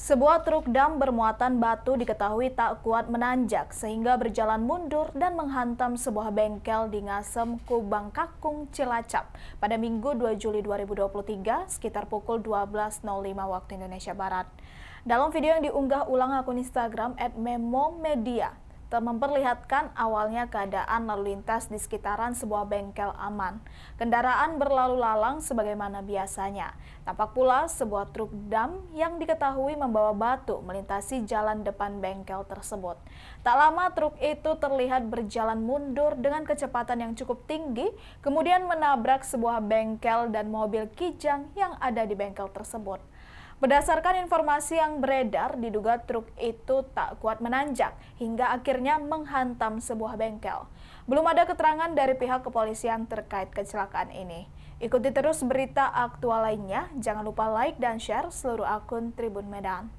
Sebuah truk dam bermuatan batu diketahui tak kuat menanjak sehingga berjalan mundur dan menghantam sebuah bengkel di Ngasem, Kubang Kakung, Cilacap pada Minggu 2 Juli 2023 sekitar pukul 12.05 waktu Indonesia Barat. Dalam video yang diunggah ulang akun Instagram @memomedia, memperlihatkan awalnya keadaan lalu lintas di sekitaran sebuah bengkel aman. Kendaraan berlalu lalang sebagaimana biasanya. Tampak pula sebuah truk dam yang diketahui membawa batu melintasi jalan depan bengkel tersebut. Tak lama truk itu terlihat berjalan mundur dengan kecepatan yang cukup tinggi, kemudian menabrak sebuah bengkel dan mobil kijang yang ada di bengkel tersebut. Berdasarkan informasi yang beredar, diduga truk itu tak kuat menanjak hingga akhirnya menghantam sebuah bengkel. Belum ada keterangan dari pihak kepolisian terkait kecelakaan ini. Ikuti terus berita aktual lainnya. Jangan lupa like dan share seluruh akun Tribun Medan.